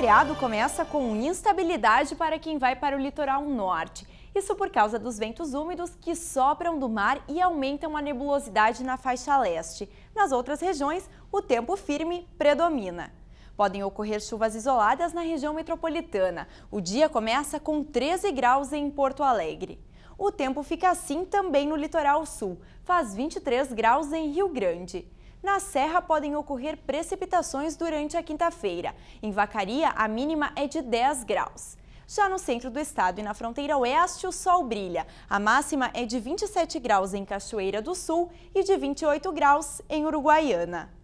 feriado começa com instabilidade para quem vai para o litoral norte. Isso por causa dos ventos úmidos que sopram do mar e aumentam a nebulosidade na faixa leste. Nas outras regiões, o tempo firme predomina. Podem ocorrer chuvas isoladas na região metropolitana. O dia começa com 13 graus em Porto Alegre. O tempo fica assim também no litoral sul, faz 23 graus em Rio Grande. Na Serra podem ocorrer precipitações durante a quinta-feira. Em Vacaria, a mínima é de 10 graus. Já no centro do estado e na fronteira oeste, o sol brilha. A máxima é de 27 graus em Cachoeira do Sul e de 28 graus em Uruguaiana.